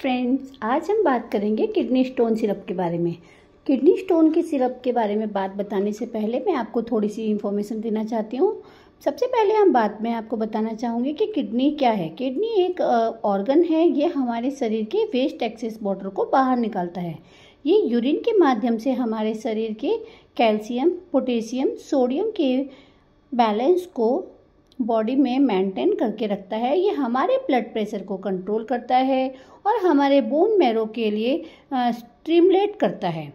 friends आज हम बात करेंगे किडनी स्टोन सिरप के बारे में किडनी स्टोन के सिरप के बारे में बात बताने से पहले मैं आपको थोड़ी सी इन्फॉर्मेशन देना चाहती हूँ सबसे पहले हम बात में आपको बताना चाहूँगी कि किडनी क्या है किडनी एक ऑर्गन है ये हमारे शरीर के वेस्ट एक्सेस वाटर को बाहर निकालता है ये यूरिन के माध्यम से हमारे शरीर के कैल्शियम पोटेशियम सोडियम के बैलेंस को बॉडी में मेंटेन करके रखता है ये हमारे ब्लड प्रेशर को कंट्रोल करता है और हमारे बोन मैरो के लिए स्ट्रीमलेट करता है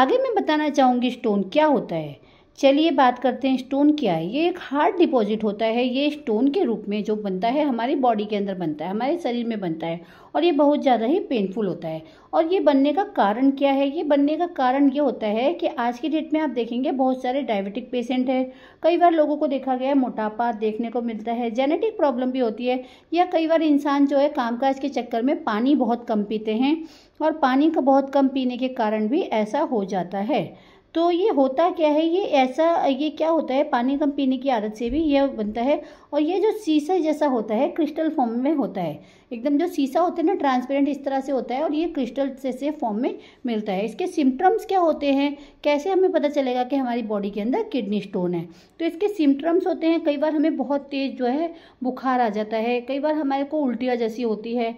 आगे मैं बताना चाहूँगी स्टोन क्या होता है चलिए बात करते हैं स्टोन क्या है ये एक हार्ड डिपॉजिट होता है ये स्टोन के रूप में जो बनता है हमारी बॉडी के अंदर बनता है हमारे शरीर में बनता है और ये बहुत ज़्यादा ही पेनफुल होता है और ये बनने का कारण क्या है ये बनने का कारण ये होता है कि आज की डेट में आप देखेंगे बहुत सारे डायबिटिक पेशेंट हैं कई बार लोगों को देखा गया है मोटापा देखने को मिलता है जेनेटिक प्रॉब्लम भी होती है या कई बार इंसान जो है कामकाज के चक्कर में पानी बहुत कम पीते हैं और पानी का बहुत कम पीने के कारण भी ऐसा हो जाता है तो ये होता क्या है ये ऐसा ये क्या होता है पानी कम पीने की आदत से भी यह बनता है और ये जो शीशे जैसा होता है क्रिस्टल फॉर्म में होता है एकदम जो शीशा होता है ना ट्रांसपेरेंट इस तरह से होता है और ये क्रिस्टल जैसे फॉर्म में मिलता है इसके सिम्टम्स क्या होते हैं कैसे हमें पता चलेगा कि हमारी बॉडी के अंदर किडनी स्टोन है तो इसके सिम्टम्स होते हैं कई बार हमें बहुत तेज़ जो है बुखार आ जाता है कई बार हमारे को उल्टियाँ जैसी होती है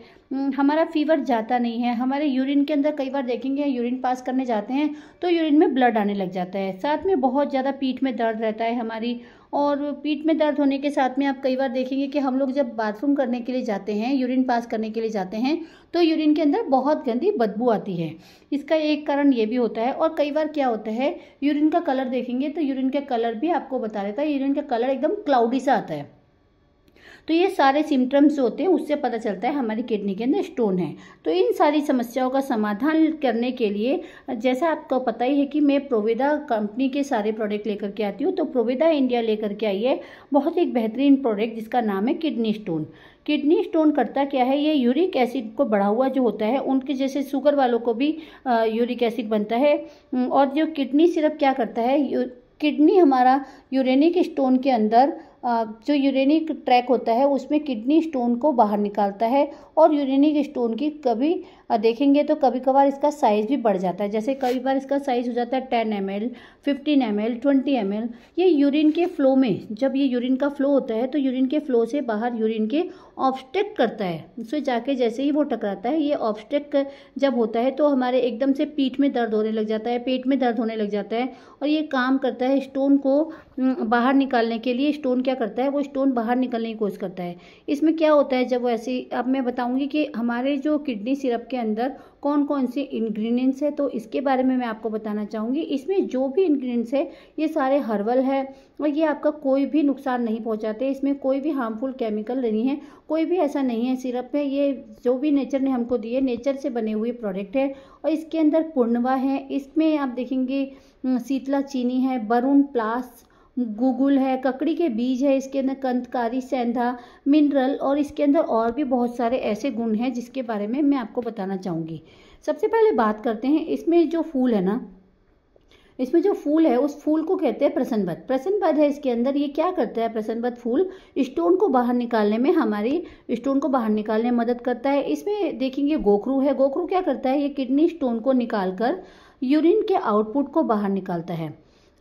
हमारा फीवर जाता नहीं है हमारे यूरिन के अंदर कई बार देखेंगे यूरिन पास करने जाते हैं तो यूरिन में ब्लड आने लग जाता है साथ में बहुत ज़्यादा पीठ में दर्द रहता है हमारी और पीठ में दर्द होने के साथ में आप कई बार देखेंगे कि हम लोग जब बाथरूम करने के लिए जाते हैं यूरिन पास करने के लिए जाते हैं तो यूरिन के अंदर बहुत गंदी बदबू आती है इसका एक कारण ये भी होता है और कई बार क्या होता है यूरिन का कलर देखेंगे तो यूरिन का कलर भी आपको बता देता है यूरिन का कलर एकदम क्लाउडी सा आता है तो ये सारे सिम्टम्स जो होते हैं उससे पता चलता है हमारी किडनी के अंदर स्टोन है तो इन सारी समस्याओं का समाधान करने के लिए जैसा आपको पता ही है कि मैं प्रोवेदा कंपनी के सारे प्रोडक्ट लेकर के आती हूँ तो प्रोवेदा इंडिया लेकर के आई है बहुत ही बेहतरीन प्रोडक्ट जिसका नाम है किडनी स्टोन किडनी स्टोन करता क्या है ये यूरिक एसिड को बढ़ा हुआ जो होता है उनके जैसे शुगर वालों को भी यूरिक एसिड बनता है और जो किडनी सिरप क्या करता है किडनी हमारा यूरेनिक स्टोन के अंदर जो यूरिनिक ट्रैक होता है उसमें किडनी स्टोन को बाहर निकालता है और यूरिनिक स्टोन की कभी और देखेंगे तो कभी कभार इसका साइज़ भी बढ़ जाता है जैसे कई बार इसका साइज़ हो जाता है ten M L fifteen M L twenty M L ये यूरिन के फ्लो में जब ये यूरिन का फ्लो होता है तो यूरिन के फ्लो से बाहर यूरिन के ऑब्स्टेक्ट करता है उससे जाके जैसे ही वो टकराता है ये ऑब्स्ट्रेक्ट जब होता है तो हमारे एकदम से पीठ में दर्द होने लग जाता है पेट में दर्द होने लग जाता है और ये काम करता है स्टोन को बाहर निकालने के लिए स्टोन क्या करता है वो स्टोन बाहर निकलने की कोशिश करता है इसमें क्या होता है जब वो ऐसे अब मैं बताऊँगी कि हमारे जो किडनी सिरप के अंदर कौन कौन से इंग्रेडिएंट्स है तो इसके बारे में मैं आपको बताना चाहूँगी इसमें जो भी इंग्रेडिएंट्स है ये सारे हर्बल है और ये आपका कोई भी नुकसान नहीं पहुँचाते इसमें कोई भी हार्मफुल केमिकल नहीं है कोई भी ऐसा नहीं है सिरप में ये जो भी नेचर ने हमको दिए नेचर से बने हुए प्रोडक्ट है और इसके अंदर पूर्णवा है इसमें आप देखेंगे शीतला चीनी है बरून प्लास गुगुल है ककड़ी के बीज है इसके अंदर कंतकारी सेंधा मिनरल और इसके अंदर और भी बहुत सारे ऐसे गुण हैं जिसके बारे में मैं आपको बताना चाहूँगी सबसे पहले बात करते हैं इसमें जो फूल है ना इसमें जो फूल है उस फूल को कहते हैं प्रसन्नबद्ध प्रसन्नबद्ध है इसके अंदर ये क्या करता है प्रसन्नबद्ध फूल स्टोन को बाहर निकालने में हमारी स्टोन को बाहर निकालने में मदद करता है इसमें देखेंगे गोखरू है गोखरू क्या करता है ये किडनी स्टोन को निकाल कर यूरिन के आउटपुट को बाहर निकालता है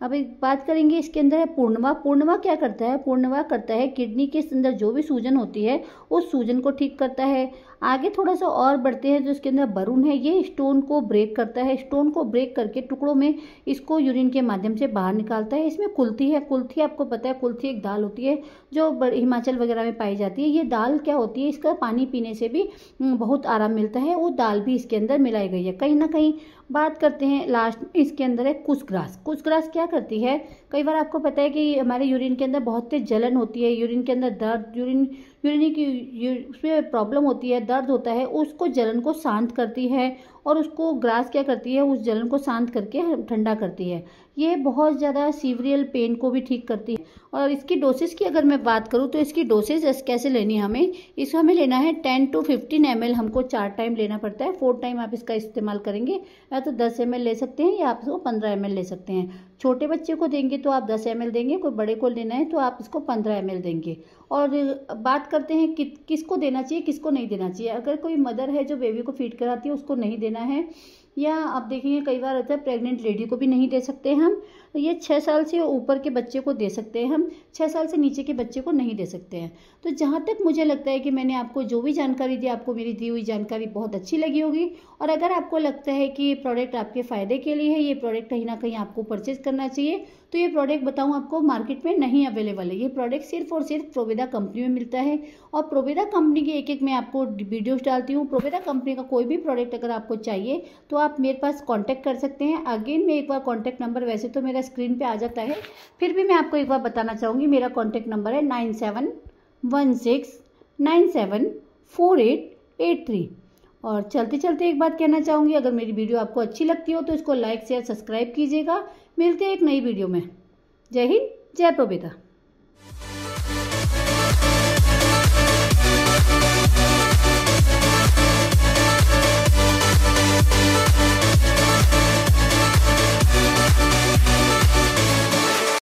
अब एक बात करेंगे इसके अंदर है पूर्णवा पूर्णवा क्या करता है पूर्णवा करता है किडनी के अंदर जो भी सूजन होती है उस सूजन को ठीक करता है आगे थोड़ा सा और बढ़ते हैं जो इसके अंदर बरून है ये स्टोन को ब्रेक करता है स्टोन को ब्रेक करके टुकड़ों में इसको यूरिन के माध्यम से बाहर निकालता है इसमें कुल्थी है कुल्थी आपको पता है कुल्थी एक दाल होती है जो हिमाचल वगैरह में पाई जाती है ये दाल क्या होती है इसका पानी पीने से भी बहुत आराम मिलता है वो दाल भी इसके अंदर मिलाई गई है कहीं ना कहीं बात करते हैं लास्ट इसके अंदर है कुछ ग्रास कुछ ग्रास क्या करती है कई बार आपको पता है कि हमारे यूरिन के अंदर बहुत तेज जलन होती है यूरिन के अंदर दर्द यूरिन यूरिनी की उसमें प्रॉब्लम होती है दर्द होता है उसको जलन को शांत करती है और उसको ग्रास क्या करती है उस जलन को शांत करके ठंडा करती है ये बहुत ज़्यादा सीवरियल पेन को भी ठीक करती है और इसकी डोसेज की अगर मैं बात करूँ तो इसकी डोसेज कैसे लेनी है हमें इसको हमें लेना है टेन टू फिफ्टीन एम हमको चार टाइम लेना पड़ता है फोर टाइम आप इसका इस्तेमाल करेंगे या तो दस एम ले सकते हैं या आप इसको पंद्रह एम ले सकते हैं छोटे बच्चे को देंगे तो आप दस एम देंगे कोई बड़े को लेना है तो आप इसको पंद्रह एम देंगे और बात करते हैं कि किसको देना चाहिए किसको नहीं देना चाहिए अगर कोई मदर है जो बेबी को फीड कराती है उसको नहीं देना है या आप देखेंगे कई बार रहता है प्रेग्नेंट लेडी को भी नहीं दे सकते हम ये छः साल से ऊपर के बच्चे को दे सकते हैं हम छः साल से नीचे के बच्चे को नहीं दे सकते हैं तो जहाँ तक मुझे लगता है कि मैंने आपको जो भी जानकारी दी आपको मेरी दी हुई जानकारी बहुत अच्छी लगी होगी और अगर आपको लगता है कि ये प्रोडक्ट आपके फ़ायदे के लिए है ये प्रोडक्ट कहीं ना कहीं आपको परचेज़ करना चाहिए तो ये प्रोडक्ट बताऊँ आपको मार्केट में नहीं अवेलेबल है ये प्रोडक्ट सिर्फ और सिर्फ प्रोवेदा कंपनी में मिलता है और प्रोवेदा कंपनी की एक एक मैं आपको वीडियोज डालती हूँ प्रोवेदा कंपनी का कोई भी प्रोडक्ट अगर आपको चाहिए तो आप मेरे पास कॉन्टैक्ट कर सकते हैं अगेन मैं एक बार कॉन्टैक्ट नंबर वैसे तो मेरा मेरा स्क्रीन पे आ जाता है फिर भी मैं आपको एक बार बताना चाहूँगी मेरा कॉन्टैक्ट नंबर है nine seven one six nine seven four eight eight three और चलते चलते एक बात कहना चाहूँगी अगर मेरी वीडियो आपको अच्छी लगती हो तो इसको लाइक शेयर सब्सक्राइब कीजिएगा मिलते हैं एक नई वीडियो में जय हिंद जय प्रभेता